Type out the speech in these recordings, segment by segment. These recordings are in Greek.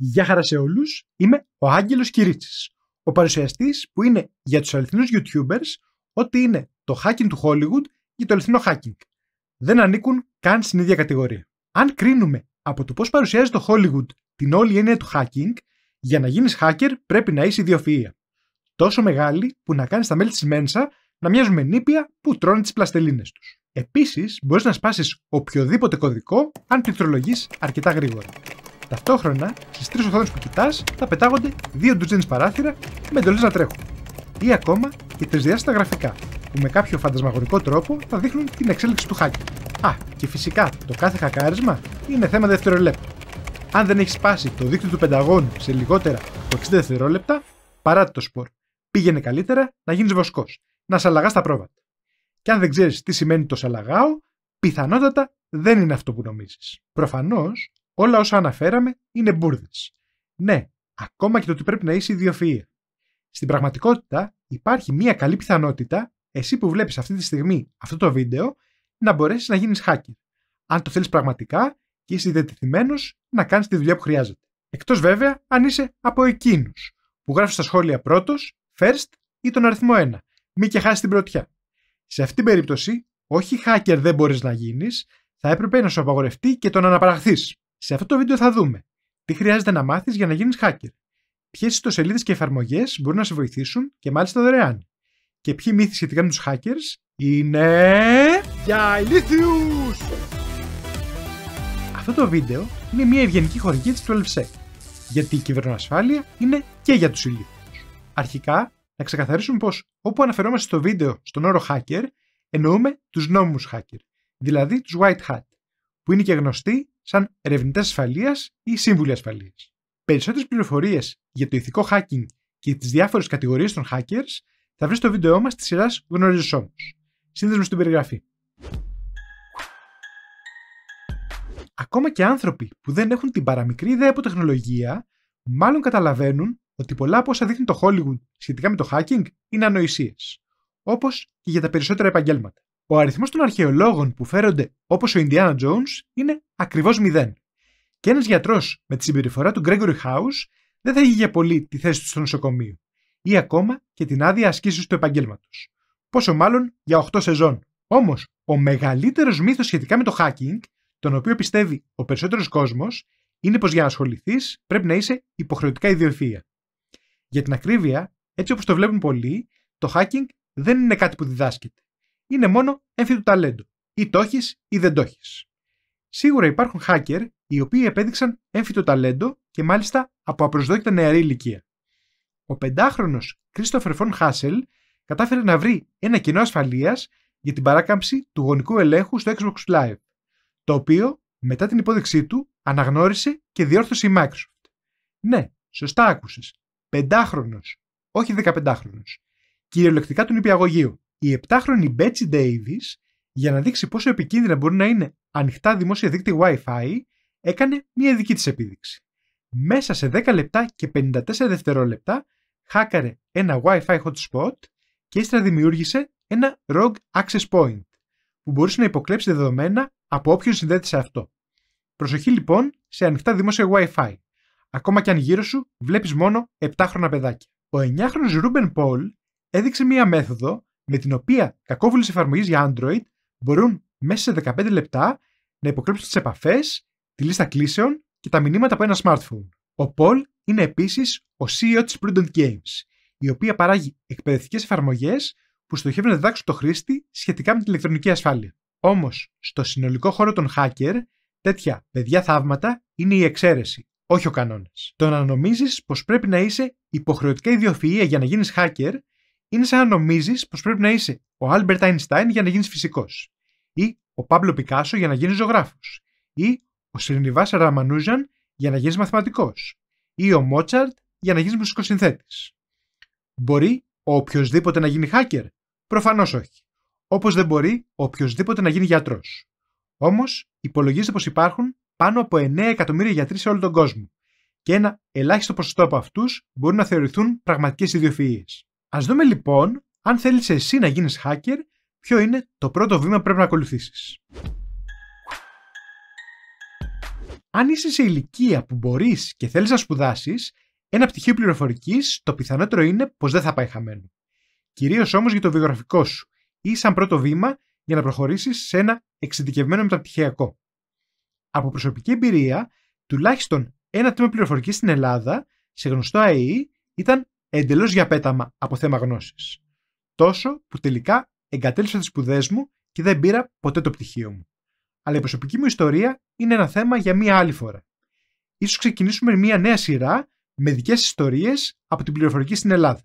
Γεια χαρά σε όλους. Είμαι ο Άγγελος Κυρίτσης, ο παρουσιαστής που είναι για τους αληθινούς YouTubers ότι είναι το hacking του Hollywood και το αληθινό hacking. Δεν ανήκουν καν στην ίδια κατηγορία. Αν κρίνουμε από το πώς παρουσιάζει το Hollywood την όλη έννοια του hacking, για να γίνεις hacker πρέπει να είσαι ιδιοφυα. Τόσο μεγάλη που να κάνεις τα μέλη της μέσα να μοιάζουν με νύπια που τρώνε τις πλαστελίνες τους. Επίσης, μπορείς να σπάσεις οποιοδήποτε κωδικό αν πληκτρολογείς αρκετά γρήγορα. Ταυτόχρονα, στις τρεις οθόνες που κοιτάς θα πετάγονται δύο ντουζίνες παράθυρα με εντολές να τρέχουν. Ή ακόμα και τρισδιάστατα γραφικά, που με κάποιο φαντασμαγωγικό τρόπο θα δείχνουν την εξέλιξη του χάκι. Α, και φυσικά το κάθε χακάρισμα είναι θέμα δευτερολέπτου. Αν δεν έχεις σπάσει το δίκτυο του πενταγώνου σε λιγότερα από 60 δευτερόλεπτα, παρά το σπορ. Πήγαινε καλύτερα να γίνεις βοσκός, να σαλαγά τα πρόβατα. Και αν δεν ξέρεις τι σημαίνει το σαλαγάο, πιθανότατα δεν είναι αυτό που νομίζεις. Προφανώς, Όλα όσα αναφέραμε είναι μπουρδες. Ναι, ακόμα και το ότι πρέπει να είσαι ιδιοφυα. Στην πραγματικότητα υπάρχει μια καλή πιθανότητα εσύ που βλέπεις αυτή τη στιγμή αυτό το βίντεο να μπορέσεις να γίνεις hacker. Αν το θέλεις πραγματικά και είσαι διατεθειμένος να κάνεις τη δουλειά που χρειάζεται. Εκτός βέβαια αν είσαι από εκείνους που γράφει στα σχόλια πρώτος, first ή τον αριθμό 1. Μη και χάσει την πρωτιά. Σε αυτήν την περίπτωση, όχι hacker δεν μπορείς να γίνεις, θα έπρεπε να σου απαγορευτεί και το να αναπαραχθείς. Σε αυτό το βίντεο θα δούμε τι χρειάζεται να μάθεις για να γίνεις hacker, ποιες ιστοσελίδες και εφαρμογές μπορούν να σε βοηθήσουν και μάλιστα δωρεάν και ποιοι μύθοι σχετικά με τους hackers είναι για ηλίθιου! Αυτό το βίντεο είναι μια ευγενική χορηγία της 12 γιατί η κυβερνοασφάλεια είναι και για τους ηλίθιους. Αρχικά, να ξεκαθαρίσουμε πως όπου αναφερόμαστε στο βίντεο στον όρο hacker, εννοούμε τους νόμιμους hacker, δηλαδή τους white hat, που είναι και γνωστοί σαν ερευνητές ασφαλείας ή σύμβουλοι ασφαλείας. Περισσότερες πληροφορίες για το ηθικό hacking και τις διάφορες κατηγορίες των hackers θα βρεις στο βίντεό μας της σειράς Γνωρίζω Όμως. Σύνδεσμο στην περιγραφή. Ακόμα και άνθρωποι που δεν έχουν την παραμικρή ιδέα από τεχνολογία, μάλλον καταλαβαίνουν ότι πολλά από όσα δείχνει το Hollywood σχετικά με το hacking είναι ανοησίες, όπως και για τα περισσότερα επαγγέλματα ο αριθμός των αρχαιολόγων που φέρονται όπως ο Ινδιάνα Τζόουν είναι ακριβώς 0. Και ένας γιατρός με τη συμπεριφορά του Γκρέγκορι House δεν θα είχε για πολύ τη θέση του στο νοσοκομείο ή ακόμα και την άδεια ασκήσεως του επαγγέλματος. Πόσο μάλλον για 8 σεζόν. Όμως, ο μεγαλύτερος μύθος σχετικά με το hacking, τον οποίο πιστεύει ο περισσότερος κόσμος, είναι πως για να ασχοληθείς πρέπει να είσαι υποχρεωτικά ιδιοφυα. Για την ακρίβεια, έτσι όπως το βλέπουν πολλοί, το hacking δεν είναι κάτι που διδάσκεται είναι μόνο έμφυτο ταλέντο. Ή το έχεις ή δεν το έχεις. Σίγουρα υπάρχουν hacker οι οποίοι επέδειξαν έμφυτο ταλέντο και μάλιστα από απροσδόκητα νεαρή ηλικία. Ο πεντάχρονος Κρίστοφερ Φων Χάσελ κατάφερε να βρει ένα κοινό ασφαλείας για την παράκαμψη του γονικού ελέγχου στο Xbox Live, το οποίο μετά την υπόδειξή του αναγνώρισε και διόρθωσε η Microsoft. Ναι, σωστά άκουσες. Πεντάχρονος, όχι δεκαπεντάχρονος. Κυριολεκτικά του νηπιαγωγείου η 7χρονη Betsy Davis για να δείξει πόσο επικίνδυνα μπορεί να είναι ανοιχτά δημόσια δίκτυα Wi-Fi, έκανε μια δική της επίδειξη. Μέσα σε 10 λεπτά και 54 δευτερόλεπτα χάκαρε ένα Wi-Fi hotspot και ύστερα δημιούργησε ένα rogue access point που μπορούσε να υποκλέψει δεδομένα από όποιον συνδέεται σε αυτό. Προσοχή λοιπόν σε ανοιχτά δημόσια Wi-Fi. Ακόμα και αν γύρω σου βλέπεις μόνο 7χρονα παιδάκια. Ο 9χρονος Ruben Paul έδειξε μία μέθοδο με την οποία κακόβουλες εφαρμογές για Android μπορούν μέσα σε 15 λεπτά να υποκρύψουν τις επαφές, τη λίστα κλήσεων και τα μηνύματα από ένα smartphone. Ο Paul είναι επίσης ο CEO της Prudent Games, η οποία παράγει εκπαιδευτικές εφαρμογές που στοχεύουν να διδάξουν το χρήστη σχετικά με την ηλεκτρονική ασφάλεια. Όμως, στο συνολικό χώρο των hacker, τέτοια παιδιά θαύματα είναι η εξαίρεση, όχι ο κανόνας. Το να νομίζεις πως πρέπει να είσαι υποχρεωτικά ιδιοφυα για να γίνεις hacker είναι σαν να νομίζεις πως πρέπει να είσαι ο Άλμπερτ Αϊνστάιν για να γίνεις φυσικός, ή ο Παύλο Πικάσο για να γίνεις ζωγράφος, ή ο Σιρνιβά Ραμανούζαν για να γίνεις μαθηματικός, ή ο Μότσαρτ για να γίνεις μουσικοσυνθέτης. Μπορεί ο οποιοδήποτε να γίνει hacker, προφανώς όχι. Όπως δεν μπορεί ο οποιοδήποτε να γίνει γιατρός. Όμως υπολογίζεται πως υπάρχουν πάνω από 9 εκατομμύρια γιατροί σε όλο τον κόσμο και ένα ελάχιστο ποσοστό από αυτούς μπορούν να θεωρηθούν πραγματικές ιδιοφυείε. Ας δούμε λοιπόν αν θέλεις εσύ να γίνεις hacker, ποιο είναι το πρώτο βήμα που πρέπει να ακολουθήσεις. Αν είσαι σε ηλικία που μπορείς και θέλεις να σπουδάσεις, ένα πτυχίο πληροφορικής το πιθανότερο είναι πως δεν θα πάει χαμένο. Κυρίως όμως για το βιογραφικό σου ή σαν πρώτο βήμα για να προχωρήσεις σε ένα εξειδικευμένο μεταπτυχιακό. Από προσωπική εμπειρία, τουλάχιστον ένα τμήμα πληροφορικής στην Ελλάδα, σε γνωστό ΑΕΗ, ήταν εντελώς για πέταμα από θέμα γνώσης. Τόσο που τελικά εγκατέλειψα τις σπουδές μου και δεν πήρα ποτέ το πτυχίο μου. Αλλά η προσωπική μου ιστορία είναι ένα θέμα για μία άλλη φορά. Ίσως ξεκινήσουμε μία νέα σειρά με δικές ιστορίες από την πληροφορική στην Ελλάδα.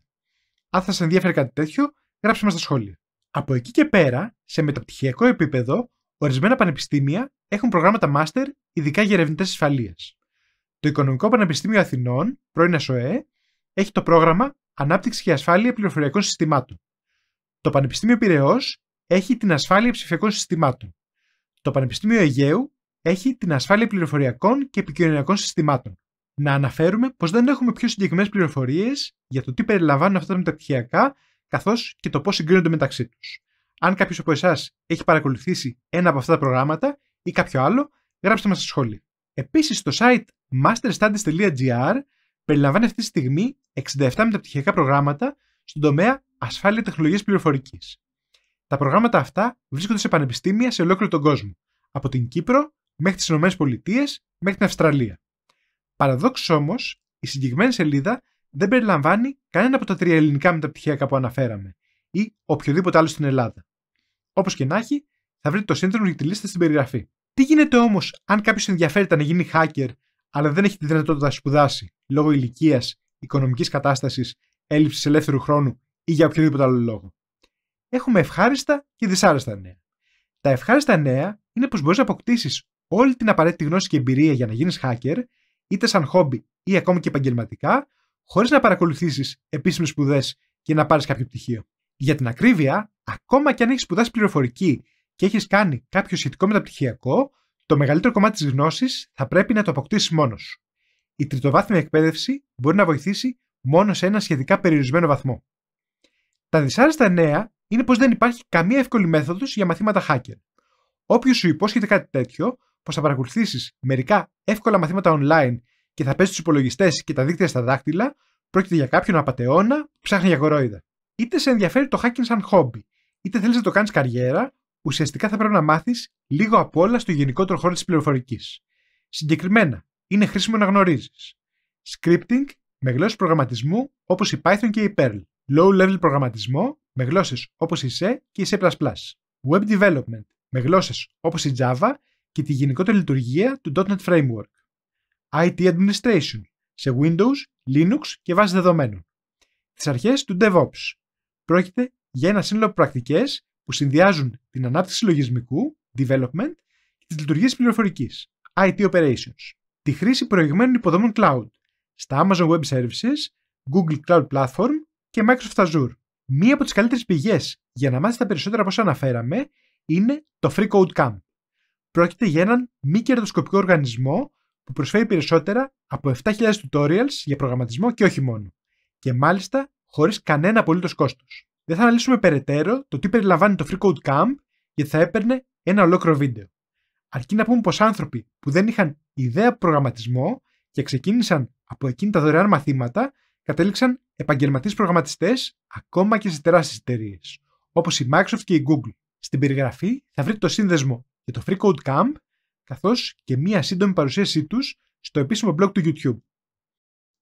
Αν θα σα ενδιαφέρει κάτι τέτοιο, γράψτε μας στα σχόλια. Από εκεί και πέρα, σε μεταπτυχιακό επίπεδο, ορισμένα πανεπιστήμια έχουν προγράμματα μάστερ ειδικά για ερευνητές ασφαλείας. Το Οικονομικό Πανεπιστήμιο Αθηνών, πρώην ΑΣΟΕ, έχει το πρόγραμμα Ανάπτυξη και Ασφάλεια Πληροφοριακών Συστημάτων. Το Πανεπιστήμιο Πυραιό έχει την Ασφάλεια Ψηφιακών Συστημάτων. Το Πανεπιστήμιο Αιγαίου έχει την Ασφάλεια Πληροφοριακών και Επικοινωνιακών Συστημάτων. Να αναφέρουμε πως δεν έχουμε πιο συγκεκριμένες πληροφορίες για το τι περιλαμβάνουν αυτά τα μεταπτυχιακά, καθώς και το πώς συγκρίνονται μεταξύ τους. Αν κάποιος από εσάς έχει παρακολουθήσει ένα από αυτά τα προγράμματα ή κάποιο άλλο, γράψτε μας στα σχόλια. Επίσης, στο site masterstudies.gr περιλαμβάνει αυτή τη στιγμή 67 μεταπτυχιακά προγράμματα στον τομέα ασφάλεια τεχνολογίας πληροφορικής. Τα προγράμματα αυτά βρίσκονται σε πανεπιστήμια σε ολόκληρο τον κόσμο, από την Κύπρο μέχρι τις ΗΠΑ μέχρι την Αυστραλία. Παραδόξως όμως, η συγκεκριμένη σελίδα δεν περιλαμβάνει κανένα από τα τρία ελληνικά μεταπτυχιακά που αναφέραμε ή οποιοδήποτε άλλο στην Ελλάδα. Όπως και να έχει, θα βρείτε το σύνδρομο για τη λίστα στην περιγραφή. Τι γίνεται όμως αν κάποιος ενδιαφέρεται να γίνει hacker αλλά δεν έχει τη δυνατότητα να σπουδάσει λόγω ηλικίας, οικονομικής κατάστασης, έλλειψης ελεύθερου χρόνου ή για οποιοδήποτε άλλο λόγο. Έχουμε ευχάριστα και δυσάρεστα νέα. Τα ευχάριστα νέα είναι πως μπορείς να αποκτήσεις όλη την απαραίτητη γνώση και εμπειρία για να γίνεις hacker, είτε σαν χόμπι ή ακόμη και επαγγελματικά, χωρίς να παρακολουθήσεις επίσημες σπουδές και να πάρεις κάποιο πτυχίο. Για την ακρίβεια, ακόμα και αν έχεις σπουδάσει πληροφορική και έχεις κάνει κάποιο σχετικό μεταπτυχιακό, το μεγαλύτερο κομμάτι της γνώσης θα πρέπει να το αποκτήσεις μόνος σου. Η τριτοβάθμια εκπαίδευση μπορεί να βοηθήσει μόνο σε ένα σχετικά περιορισμένο βαθμό. Τα δυσάρεστα νέα είναι πως δεν υπάρχει καμία εύκολη μέθοδος για μαθήματα hacker. Όποιος σου υπόσχεται κάτι τέτοιο, πως θα παρακολουθήσεις μερικά εύκολα μαθήματα online και θα πέσεις τους υπολογιστές και τα δίκτυα στα δάχτυλα, πρόκειται για κάποιον απαταιώνα που ψάχνει για κορόιδα. Είτε σε ενδιαφέρει το hacking σαν χόμπι, είτε θέλεις να το κάνεις καριέρα, ουσιαστικά θα πρέπει να μάθεις λίγο απ' όλα στο γενικότερο χώρο της πληροφορικής. Συγκεκριμένα, είναι χρήσιμο να γνωρίζεις scripting με γλώσσες προγραμματισμού όπως η Python και η Perl, low-level προγραμματισμό με γλώσσες όπως η C και η C, web development με γλώσσες όπως η Java και τη γενικότερη λειτουργία του .NET Framework, IT administration σε Windows, Linux και βάση δεδομένων, τις αρχές του DevOps. Πρόκειται για ένα σύνολο πρακτικές που συνδυάζουν την ανάπτυξη λογισμικού, development, και τις λειτουργίες πληροφορικής, IT operations, τη χρήση προηγμένων υποδομών cloud στα Amazon Web Services, Google Cloud Platform και Microsoft Azure. Μία από τις καλύτερες πηγές για να μάθετε τα περισσότερα από όσα αναφέραμε είναι το Free Code Camp. Πρόκειται για έναν μη κερδοσκοπικό οργανισμό που προσφέρει περισσότερα από 7.000 tutorials για προγραμματισμό και όχι μόνο. Και μάλιστα χωρίς κανένα απολύτως κόστος δεν θα αναλύσουμε περαιτέρω το τι περιλαμβάνει το Free Code Camp γιατί θα έπαιρνε ένα ολόκληρο βίντεο. Αρκεί να πούμε πως άνθρωποι που δεν είχαν ιδέα προγραμματισμό και ξεκίνησαν από εκείνη τα δωρεάν μαθήματα κατέληξαν επαγγελματίες προγραμματιστές ακόμα και σε τεράστιες εταιρείες, όπως η Microsoft και η Google. Στην περιγραφή θα βρείτε το σύνδεσμο για το Free Code Camp καθώς και μία σύντομη παρουσίασή τους στο επίσημο blog του YouTube.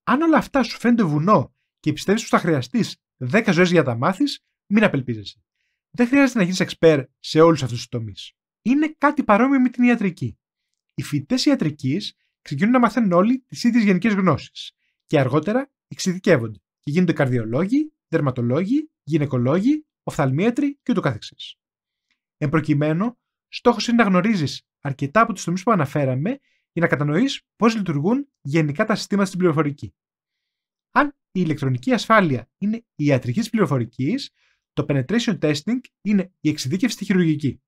Αν όλα αυτά σου φαίνονται βουνό και πιστεύεις ότι θα χρειαστείς 10 ζωές για να τα μάθεις, μην απελπίζεσαι. Δεν χρειάζεται να γίνεις εξπέρ σε όλους αυτούς τους τομείς. Είναι κάτι παρόμοιο με την ιατρική. Οι φοιτητές ιατρικής ξεκινούν να μαθαίνουν όλοι τις ίδιες γενικές γνώσεις και αργότερα εξειδικεύονται και γίνονται καρδιολόγοι, δερματολόγοι, γυναικολόγοι, οφθαλμίατροι κ.ο.κ. Εν προκειμένου, στόχος είναι να γνωρίζεις αρκετά από τους τομείς που αναφέραμε για να κατανοείς πώς λειτουργούν γενικά τα συστήματα στην πληροφορική η ηλεκτρονική ασφάλεια είναι η ιατρικής πληροφορικής, το penetration testing είναι η εξειδίκευση στη χειρουργική.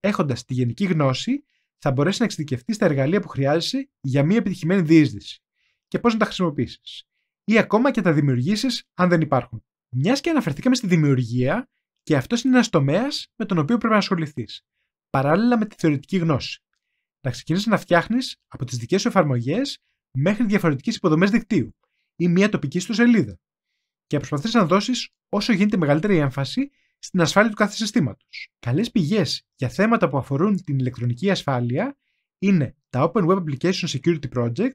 Έχοντας τη γενική γνώση, θα μπορέσει να εξειδικευτείς στα εργαλεία που χρειάζεσαι για μια επιτυχημένη διείσδυση και πώς να τα χρησιμοποιήσεις. Ή ακόμα και τα δημιουργήσεις αν δεν υπάρχουν. Μιας και αναφερθήκαμε στη δημιουργία, και αυτός είναι ένας τομέας με τον οποίο πρέπει να ασχοληθείς, παράλληλα με τη θεωρητική γνώση. Να ξεκινήσεις να φτιάχνεις από τις δικές σου εφαρμογές μέχρι διαφορετικές υποδομές δικτύου, ή μια τοπική στο σελίδα και προσπαθείς να δώσεις όσο γίνεται μεγαλύτερη έμφαση στην ασφάλεια του κάθε συστήματος. Καλές πηγές για θέματα που αφορούν την ηλεκτρονική ασφάλεια είναι τα Open Web Application Security Project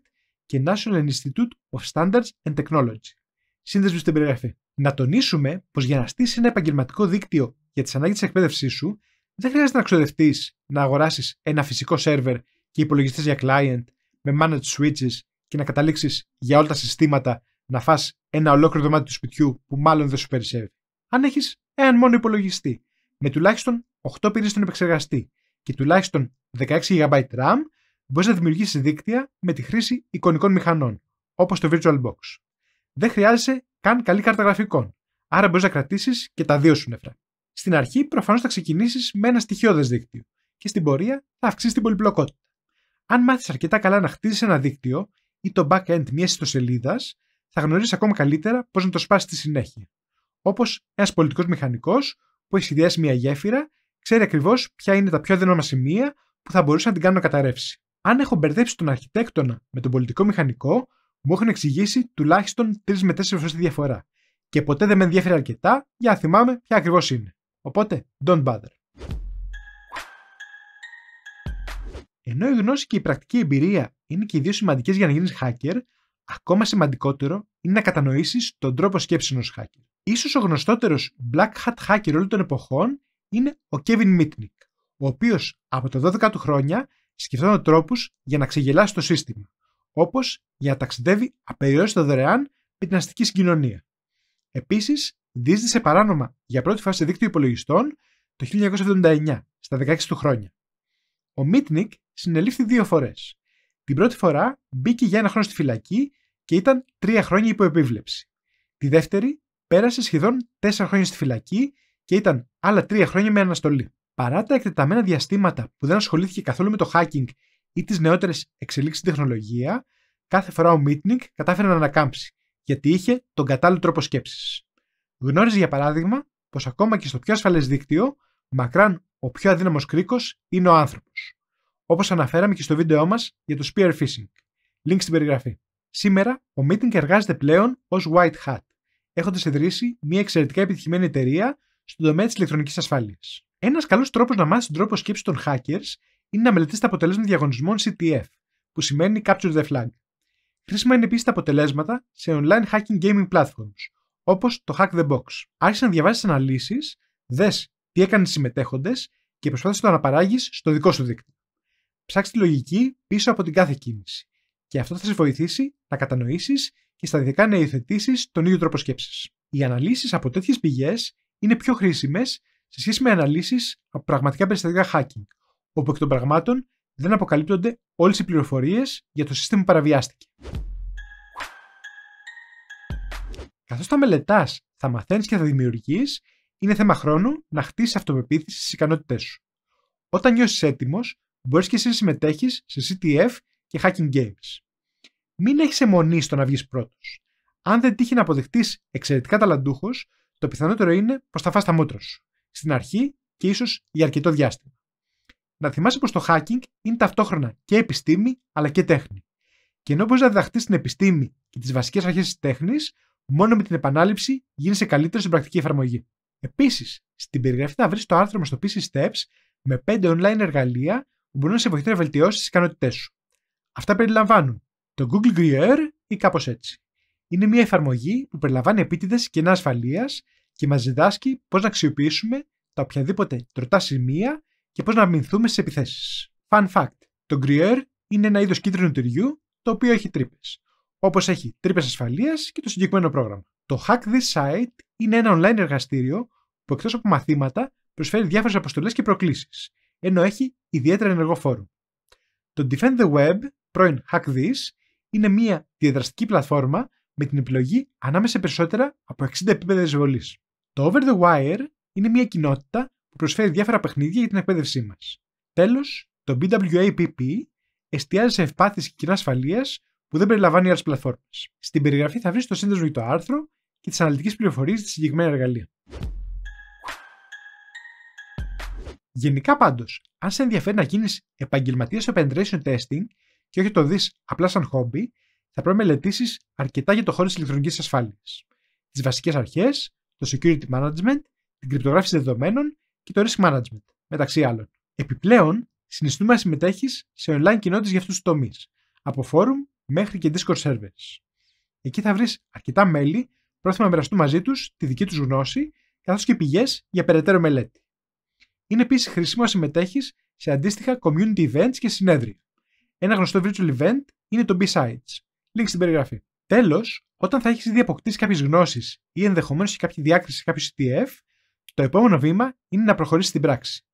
και National Institute of Standards and Technology. Σύνδεσμοι στην περιγραφή. Να τονίσουμε πως για να στήσει ένα επαγγελματικό δίκτυο για τις ανάγκες της εκπαίδευσής σου, δεν χρειάζεται να ξοδευτείς να αγοράσεις ένα φυσικό σερβερ και υπολογιστές για client με managed switches και να καταλήξεις για όλα τα συστήματα να φας ένα ολόκληρο δωμάτιο του σπιτιού που μάλλον δεν σου περισσεύει. Αν έχεις έναν μόνο υπολογιστή με τουλάχιστον 8 πυρήνες στον επεξεργαστή και τουλάχιστον 16 GB RAM, μπορείς να δημιουργήσεις δίκτυα με τη χρήση εικονικών μηχανών, όπως το VirtualBox. Δεν χρειάζεσαι καν καλή κάρτα γραφικών, άρα μπορείς να κρατήσεις και τα δύο σου νεφρά. Στην αρχή, προφανώς θα ξεκινήσεις με ένα στοιχειώδες δίκτυο και στην πορεία θα αυξήσεις την πολυπλοκότητα. Αν μάθεις αρκετά καλά να χτίζεις ένα δίκτυο, ή το back backend μιας ιστοσελίδας, θα γνωρίζεις ακόμα καλύτερα πώς να το σπάσεις στη συνέχεια. Όπως ένας πολιτικός μηχανικός που έχει σχεδιάσει μια γέφυρα, ξέρει ακριβώς ποια είναι τα πιο δύναμα σημεία που θα μπορούσε να την κάνουν να καταρρεύσει. Αν έχω μπερδέψει τον αρχιτέκτονα με τον πολιτικό μηχανικό, μου έχουν εξηγήσει τουλάχιστον 3 με 4 φορές τη διαφορά. Και ποτέ δεν με ενδιαφέρει αρκετά για να θυμάμαι ποια ακριβώς είναι. Οπότε, don't bother. Ενώ η γνώση και η πρακτική εμπειρία είναι και οι δύο σημαντικές για να γίνεις hacker, ακόμα σημαντικότερο είναι να κατανοήσεις τον τρόπο σκέψης ενός hacker. Ίσως ο γνωστότερος black hat hacker όλων των εποχών είναι ο Kevin Mitnick, ο οποίος από τα 12 του χρόνια σκεφτόταν τρόπους για να ξεγελάσει το σύστημα, όπως για να ταξιδεύει απεριόριστο δωρεάν με την αστική συγκοινωνία. Επίσης, δίσδυσε παράνομα για πρώτη φορά σε δίκτυο υπολογιστών το 1979, στα 16 του χρόνια. Ο Μίτνικ συνελήφθη δύο φορές. Την πρώτη φορά μπήκε για ένα χρόνο στη φυλακή και ήταν τρία χρόνια υπό επίβλεψη. Τη δεύτερη πέρασε σχεδόν τέσσερα χρόνια στη φυλακή και ήταν άλλα τρία χρόνια με αναστολή. Παρά τα εκτεταμένα διαστήματα που δεν ασχολήθηκε καθόλου με το hacking ή τις νεότερες εξελίξεις στην τεχνολογία, κάθε φορά ο Μίτνικ κατάφερε να ανακάμψει, γιατί είχε τον κατάλληλο τρόπο σκέψης. Γνώριζε για παράδειγμα πως ακόμα και στο πιο ασφαλές δίκτυο, μακράν ο πιο αδύναμος κρίκος είναι ο άνθρωπος όπως αναφέραμε και στο βίντεό μας για το spear phishing. Link στην περιγραφή. Σήμερα, ο Meeting εργάζεται πλέον ως White Hat, έχοντας ιδρύσει μια εξαιρετικά επιτυχημένη εταιρεία στον τομέα της ηλεκτρονικής ασφάλειας. Ένας καλός τρόπος να μάθεις τον τρόπο σκέψης των hackers είναι να μελετήσεις τα αποτελέσματα διαγωνισμών CTF, που σημαίνει Capture the Flag. Χρήσιμα είναι επίσης τα αποτελέσματα σε online hacking gaming platforms, όπως το Hack the Box. Άρχισε να διαβάζεις αναλύσεις, δες τι έκανες οι συμμετέχοντες και προσπάθησε να το αναπαράγεις στο δικό σου δίκτυο. Ψάξει τη λογική πίσω από την κάθε κίνηση. Και αυτό θα σε βοηθήσει να κατανοήσεις και σταδιακά να υιοθετήσεις τον ίδιο τρόπο σκέψης. Οι αναλύσεις από τέτοιες πηγές είναι πιο χρήσιμες σε σχέση με αναλύσεις από πραγματικά περιστατικά hacking, όπου εκ των πραγμάτων δεν αποκαλύπτονται όλες οι πληροφορίες για το σύστημα που παραβιάστηκε. Καθώς τα μελετάς, θα μαθαίνεις και θα δημιουργείς, είναι θέμα χρόνου να χτίσεις αυτοπεποίθηση στις ικανότητές σου. Όταν νιώσεις έτοιμος, μπορείς και εσύ να συμμετέχεις σε CTF και hacking games. Μην έχεις αιμονή στο να βγεις πρώτος. Αν δεν τύχει να αποδεχτείς εξαιρετικά ταλαντούχος, το πιθανότερο είναι πως θα φας τα μούτρα σου. Στην αρχή και ίσως για αρκετό διάστημα. Να θυμάσαι πως το hacking είναι ταυτόχρονα και επιστήμη αλλά και τέχνη. Και ενώ μπορείς να διδαχτείς την επιστήμη και τις βασικές αρχές της τέχνης, μόνο με την επανάληψη γίνεσαι καλύτερος στην πρακτική εφαρμογή. Επίσης, στην περιγραφή θα βρεις το άρθρο με στο PC Steps με 5 online εργαλεία που μπορούν να σε βοηθούν να βελτιώσεις τις ικανότητές σου. Αυτά περιλαμβάνουν το Google Gear ή κάπως έτσι. Είναι μια εφαρμογή που περιλαμβάνει επίτηδες κενά ασφαλείας και μας διδάσκει πώς να αξιοποιήσουμε τα οποιαδήποτε τροτά σημεία και πώς να αμυνθούμε στις επιθέσεις. Fun fact: Το Greer είναι ένα είδος κίτρινου τυριού το οποίο έχει τρύπες. Όπως έχει τρύπες ασφαλείας και το συγκεκριμένο πρόγραμμα. Το Hack This Site είναι ένα online εργαστήριο που εκτός από μαθήματα προσφέρει διάφορες αποστολές και προκλήσεις ενώ έχει ιδιαίτερα ενεργό φόρο. Το Defend the Web, πρώην Hack This, είναι μια διαδραστική πλατφόρμα με την επιλογή ανάμεσα περισσότερα από 60 επίπεδα εισβολής. Το Over the Wire είναι μια κοινότητα που προσφέρει διάφορα παιχνίδια για την εκπαίδευσή μας. Τέλος, το BWAPP εστιάζει σε ευπάθειες και κοινά ασφαλείας που δεν περιλαμβάνει άλλες πλατφόρμες. Στην περιγραφή θα βρεις το σύνδεσμο για το άρθρο και τις αναλυτικές πληροφορίες για συγκεκριμένα εργαλεία. Γενικά πάντως, αν σε ενδιαφέρει να γίνεις επαγγελματίας στο penetration testing και όχι το δεις απλά σαν χόμπι, θα πρέπει να μελετήσεις αρκετά για το χώρο της ηλεκτρονικής ασφάλειας. Τις βασικές αρχές, το security management, την κρυπτογράφηση δεδομένων και το risk management, μεταξύ άλλων. Επιπλέον, συνιστούμε να συμμετέχεις σε online κοινότητες για αυτούς τους τομείς, από φόρουμ μέχρι και Discord servers. Εκεί θα βρεις αρκετά μέλη πρόθυμα να μοιραστούν μαζί τους τη δική τους γνώση, καθώς και πηγές για περαιτέρω μελέτη. Είναι επίσης χρήσιμο να συμμετέχεις σε αντίστοιχα community events και συνέδρια. Ένα γνωστό virtual event είναι το B-Sides. Link στην περιγραφή. Τέλος, όταν θα έχεις ήδη αποκτήσει κάποιες γνώσεις ή ενδεχομένως και κάποια διάκριση σε κάποιο ETF, το επόμενο βήμα είναι να προχωρήσεις στην πράξη.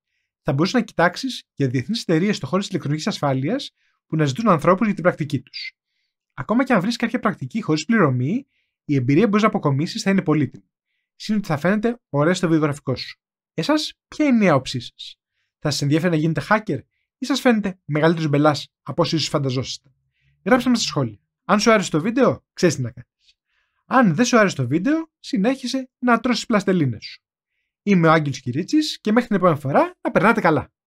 Θα μπορούσε να κοιτάξεις για διεθνείς εταιρείες στο χώρο της ηλεκτρονικής ασφάλειας που να ζητούν ανθρώπους για την πρακτική τους. Ακόμα και αν βρεις κάποια πρακτική χωρίς πληρωμή, η εμπειρία που μπορείς να αποκομίσεις θα είναι πολύτιμη. Σύντομα θα φαίνεται ωραία στο βιογραφικό σου. Εσάς, ποια είναι η άποψή σας. Θα σας ενδιαφέρει να γίνετε hacker ή σας φαίνεται μεγαλύτερος μπελάς από όσο ίσω φανταζόσαστε. Γράψτε μας στα σχόλια. Αν σου άρεσε το βίντεο, ξέρεις τι να κάνεις. Αν δεν σου άρεσε το βίντεο, συνέχισε να τρώσει πλαστελίνες σου. Είμαι ο Άγγελος Κυρίτσης και μέχρι την επόμενη φορά να περνάτε καλά.